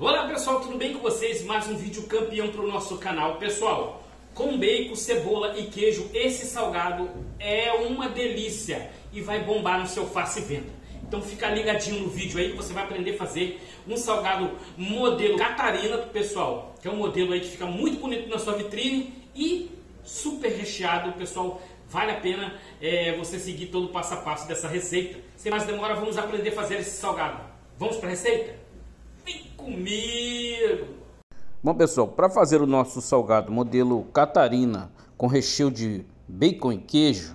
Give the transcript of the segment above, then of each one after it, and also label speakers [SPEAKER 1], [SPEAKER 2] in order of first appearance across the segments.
[SPEAKER 1] Olá
[SPEAKER 2] pessoal, tudo bem com vocês? Mais um vídeo campeão para o nosso canal. Pessoal, com bacon, cebola e queijo, esse salgado é uma delícia e vai bombar no seu face venda. Então fica ligadinho no vídeo aí que você vai aprender a fazer um salgado modelo Catarina, pessoal, que é um modelo aí que fica muito bonito na sua vitrine e super recheado, pessoal. Vale a pena é, você seguir todo o passo a passo dessa receita. Sem mais demora, vamos aprender a fazer esse salgado. Vamos para a receita? Vem comigo! Bom, pessoal, para fazer o nosso salgado modelo Catarina com recheio de bacon e queijo,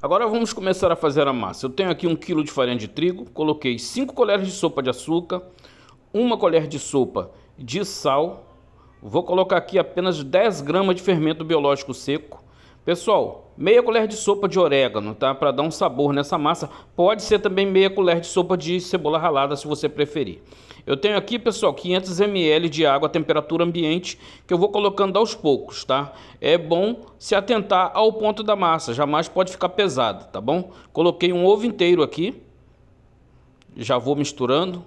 [SPEAKER 2] agora vamos começar a fazer a massa. Eu tenho aqui 1 kg de farinha de trigo, coloquei 5 colheres de sopa de açúcar, 1 colher de sopa de sal, vou colocar aqui apenas 10 gramas de fermento biológico seco, Pessoal, meia colher de sopa de orégano, tá? Para dar um sabor nessa massa. Pode ser também meia colher de sopa de cebola ralada, se você preferir. Eu tenho aqui, pessoal, 500 ml de água à temperatura ambiente, que eu vou colocando aos poucos, tá? É bom se atentar ao ponto da massa, jamais pode ficar pesada, tá bom? Coloquei um ovo inteiro aqui. Já vou misturando.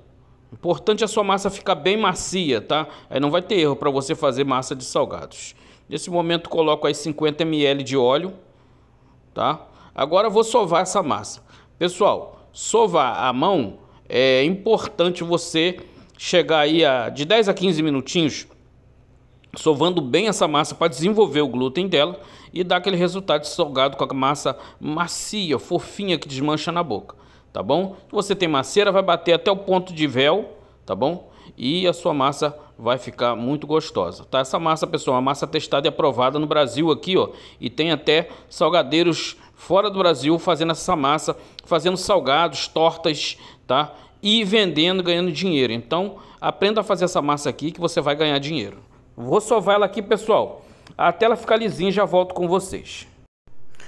[SPEAKER 2] Importante é a sua massa ficar bem macia, tá? Aí não vai ter erro para você fazer massa de salgados. Nesse momento coloco aí 50 ml de óleo, tá? Agora vou sovar essa massa. Pessoal, sovar a mão é importante você chegar aí a de 10 a 15 minutinhos sovando bem essa massa para desenvolver o glúten dela e dar aquele resultado salgado com a massa macia, fofinha que desmancha na boca, tá bom? Se você tem maceira, vai bater até o ponto de véu, tá bom? e a sua massa vai ficar muito gostosa, tá? Essa massa, pessoal, é uma massa testada e aprovada no Brasil aqui, ó, e tem até salgadeiros fora do Brasil fazendo essa massa, fazendo salgados, tortas, tá? E vendendo, ganhando dinheiro. Então, aprenda a fazer essa massa aqui que você vai ganhar dinheiro. Vou sovar ela aqui, pessoal, até ela ficar lisinha já volto com vocês.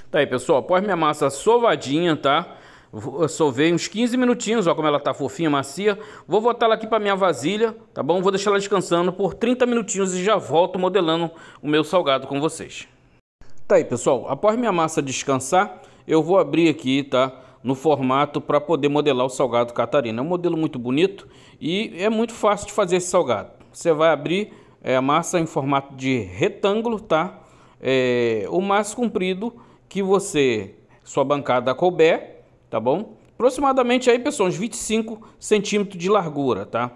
[SPEAKER 2] Tá aí, pessoal, pós minha massa sovadinha, tá? Sovei uns 15 minutinhos, olha como ela tá fofinha, macia. Vou botar ela aqui para minha vasilha, tá bom? Vou deixar ela descansando por 30 minutinhos e já volto modelando o meu salgado com vocês. Tá aí, pessoal. Após minha massa descansar, eu vou abrir aqui, tá? No formato para poder modelar o salgado Catarina. É um modelo muito bonito e é muito fácil de fazer esse salgado. Você vai abrir é, a massa em formato de retângulo, tá? É, o mais comprido que você, sua bancada couber, tá bom? Aproximadamente aí, pessoal, uns 25 centímetros de largura, tá?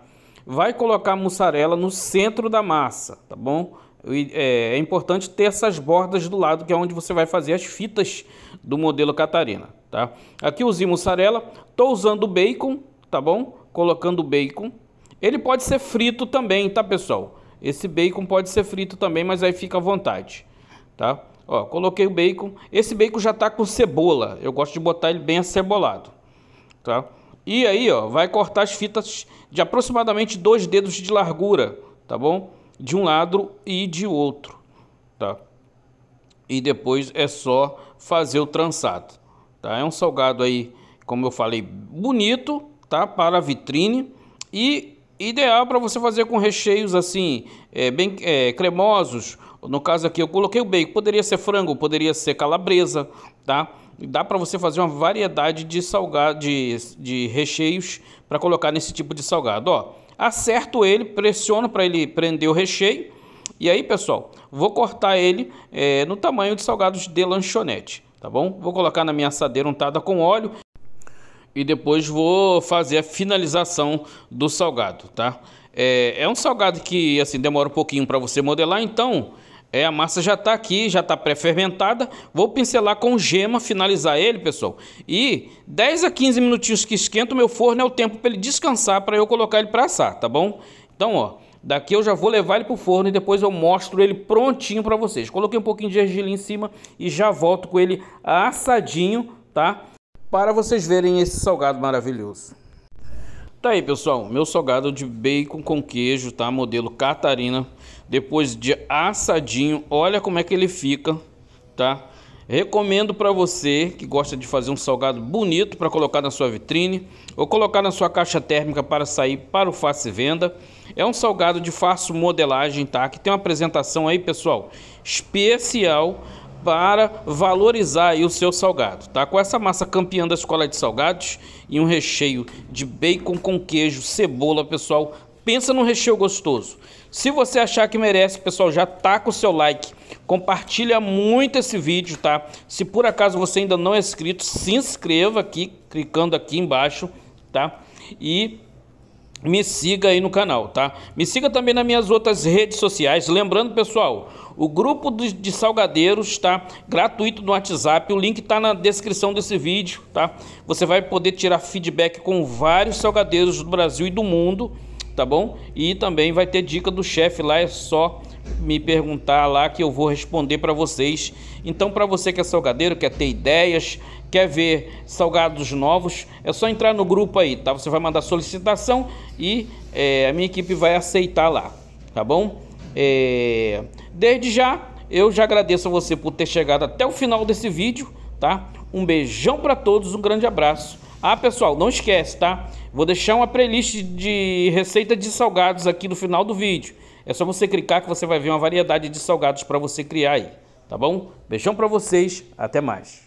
[SPEAKER 2] Vai colocar a mussarela no centro da massa, tá bom? É, é importante ter essas bordas do lado, que é onde você vai fazer as fitas do modelo Catarina, tá? Aqui usei mussarela, tô usando bacon, tá bom? Colocando bacon. Ele pode ser frito também, tá, pessoal? Esse bacon pode ser frito também, mas aí fica à vontade, Tá? Ó, coloquei o bacon. Esse bacon já tá com cebola. Eu gosto de botar ele bem acebolado, tá? E aí, ó, vai cortar as fitas de aproximadamente dois dedos de largura, tá bom? De um lado e de outro, tá? E depois é só fazer o trançado, tá? É um salgado aí, como eu falei, bonito, tá? Para a vitrine e ideal para você fazer com recheios assim, é, bem é, cremosos no caso aqui eu coloquei o bacon, poderia ser frango, poderia ser calabresa, tá? Dá para você fazer uma variedade de salgado, de, de recheios para colocar nesse tipo de salgado, ó. Acerto ele, pressiono para ele prender o recheio. E aí, pessoal, vou cortar ele é, no tamanho de salgados de lanchonete, tá bom? Vou colocar na minha assadeira untada com óleo e depois vou fazer a finalização do salgado, tá? É, é um salgado que, assim, demora um pouquinho para você modelar, então é, a massa já está aqui, já está pré-fermentada. Vou pincelar com gema, finalizar ele, pessoal. E 10 a 15 minutinhos que esquenta o meu forno é o tempo para ele descansar, para eu colocar ele para assar, tá bom? Então, ó, daqui eu já vou levar ele para o forno e depois eu mostro ele prontinho para vocês. Coloquei um pouquinho de gergelim em cima e já volto com ele assadinho, tá? Para vocês verem esse salgado maravilhoso. Tá aí, pessoal, meu salgado de bacon com queijo, tá? Modelo Catarina, depois de assadinho, olha como é que ele fica, tá? Recomendo para você que gosta de fazer um salgado bonito para colocar na sua vitrine ou colocar na sua caixa térmica para sair para o face venda. É um salgado de fácil modelagem, tá? Que tem uma apresentação aí, pessoal, especial para valorizar aí o seu salgado, tá? Com essa massa campeã da Escola de Salgados e um recheio de bacon com queijo, cebola, pessoal, pensa num recheio gostoso. Se você achar que merece, pessoal, já taca o seu like, compartilha muito esse vídeo, tá? Se por acaso você ainda não é inscrito, se inscreva aqui, clicando aqui embaixo, tá? E me siga aí no canal, tá? Me siga também nas minhas outras redes sociais. Lembrando, pessoal, o grupo de salgadeiros está gratuito no WhatsApp. O link está na descrição desse vídeo, tá? Você vai poder tirar feedback com vários salgadeiros do Brasil e do mundo, tá bom? E também vai ter dica do chefe lá, é só me perguntar lá que eu vou responder para vocês. Então, para você que é salgadeiro, quer ter ideias, quer ver salgados novos, é só entrar no grupo aí, tá? Você vai mandar solicitação e é, a minha equipe vai aceitar lá, tá bom? É, desde já, eu já agradeço a você por ter chegado até o final desse vídeo, tá? Um beijão para todos, um grande abraço. Ah, pessoal, não esquece, tá? Vou deixar uma playlist de receita de salgados aqui no final do vídeo. É só você clicar que você vai ver uma variedade de salgados para você criar aí, tá bom? Beijão para vocês, até mais.